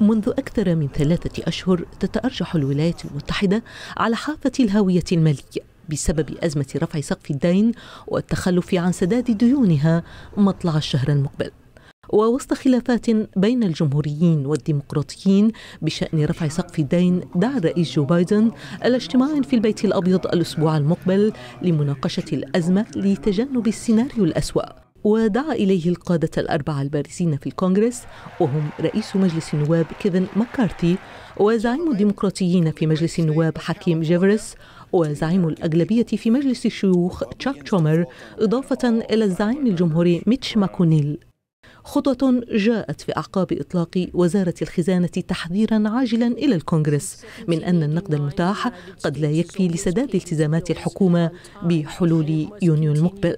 منذ أكثر من ثلاثة أشهر تتأرجح الولايات المتحدة على حافة الهاوية المالية بسبب أزمة رفع سقف الدين والتخلف عن سداد ديونها مطلع الشهر المقبل ووسط خلافات بين الجمهوريين والديمقراطيين بشأن رفع سقف الدين دعا الرئيس جو بايدن الاجتماع في البيت الأبيض الأسبوع المقبل لمناقشة الأزمة لتجنب السيناريو الأسوأ ودعا إليه القادة الأربعة البارزين في الكونغرس وهم رئيس مجلس النواب كيفن مكارتي وزعيم الديمقراطيين في مجلس النواب حكيم جيفرس وزعيم الأغلبية في مجلس الشيوخ تشاك تشومر إضافة إلى الزعيم الجمهوري ميتش ماكونيل خطوة جاءت في أعقاب إطلاق وزارة الخزانة تحذيرا عاجلا إلى الكونغرس من أن النقد المتاح قد لا يكفي لسداد التزامات الحكومة بحلول يونيو المقبل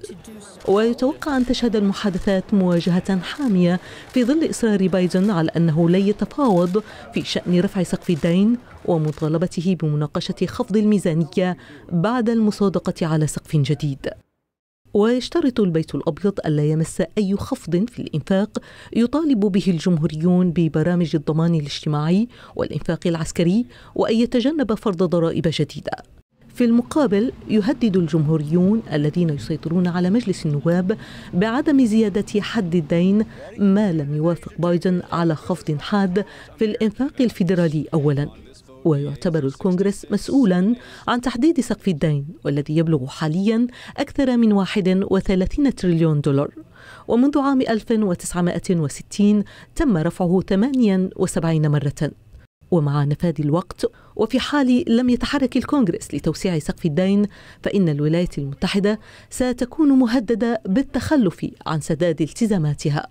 ويتوقع أن تشهد المحادثات مواجهة حامية في ظل إصرار بايدن على أنه لا يتفاوض في شأن رفع سقف الدين ومطالبته بمناقشة خفض الميزانية بعد المصادقة على سقف جديد ويشترط البيت الابيض الا يمس اي خفض في الانفاق يطالب به الجمهوريون ببرامج الضمان الاجتماعي والانفاق العسكري وان يتجنب فرض ضرائب جديده في المقابل يهدد الجمهوريون الذين يسيطرون على مجلس النواب بعدم زيادة حد الدين ما لم يوافق بايدن على خفض حاد في الإنفاق الفيدرالي أولاً ويعتبر الكونغرس مسؤولا عن تحديد سقف الدين والذي يبلغ حاليا أكثر من 31 تريليون دولار ومنذ عام 1960 تم رفعه 78 مرة ومع نفاذ الوقت وفي حال لم يتحرك الكونغرس لتوسيع سقف الدين فإن الولايات المتحدة ستكون مهددة بالتخلف عن سداد التزاماتها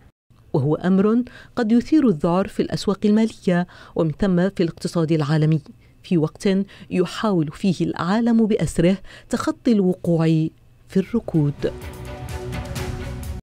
وهو امر قد يثير الذعر في الاسواق الماليه ومن ثم في الاقتصاد العالمي في وقت يحاول فيه العالم باسره تخطي الوقوع في الركود